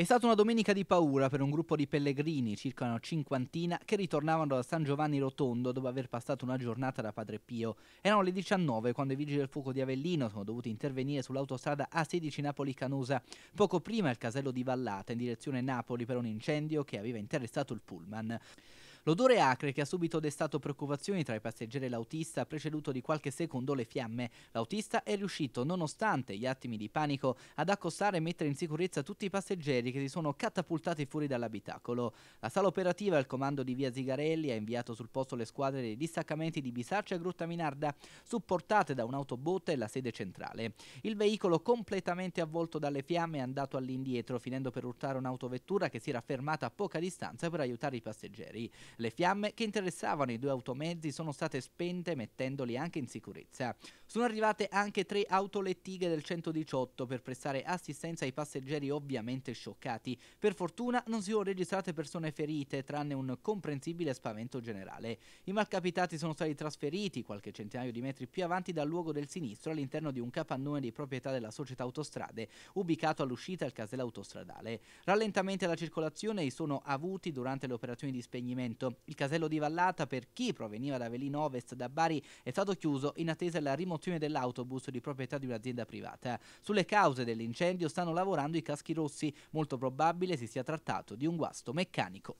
È stata una domenica di paura per un gruppo di pellegrini, circa una cinquantina, che ritornavano da San Giovanni Rotondo dopo aver passato una giornata da Padre Pio. Erano le 19 quando i vigili del fuoco di Avellino sono dovuti intervenire sull'autostrada A16 Napoli-Canosa, poco prima il casello di Vallata in direzione Napoli per un incendio che aveva interessato il pullman. L'odore acre che ha subito destato preoccupazioni tra i passeggeri e l'autista ha preceduto di qualche secondo le fiamme. L'autista è riuscito, nonostante gli attimi di panico, ad accostare e mettere in sicurezza tutti i passeggeri che si sono catapultati fuori dall'abitacolo. La sala operativa il comando di via Zigarelli ha inviato sul posto le squadre dei distaccamenti di Bisarcia e Grutta Minarda, supportate da un'autobotte e la sede centrale. Il veicolo completamente avvolto dalle fiamme è andato all'indietro, finendo per urtare un'autovettura che si era fermata a poca distanza per aiutare i passeggeri. Le fiamme che interessavano i due automezzi sono state spente mettendoli anche in sicurezza. Sono arrivate anche tre autolettighe del 118 per prestare assistenza ai passeggeri ovviamente scioccati. Per fortuna non si sono registrate persone ferite tranne un comprensibile spavento generale. I malcapitati sono stati trasferiti qualche centinaio di metri più avanti dal luogo del sinistro all'interno di un capannone di proprietà della società autostrade ubicato all'uscita al casello autostradale. Rallentamenti alla circolazione sono avuti durante le operazioni di spegnimento seguito. Il casello di Vallata per chi proveniva da Velino Ovest da Bari è stato chiuso in attesa della rimozione dell'autobus di proprietà di un'azienda privata. Sulle cause dell'incendio stanno lavorando i caschi rossi, molto probabile si sia trattato di un guasto meccanico.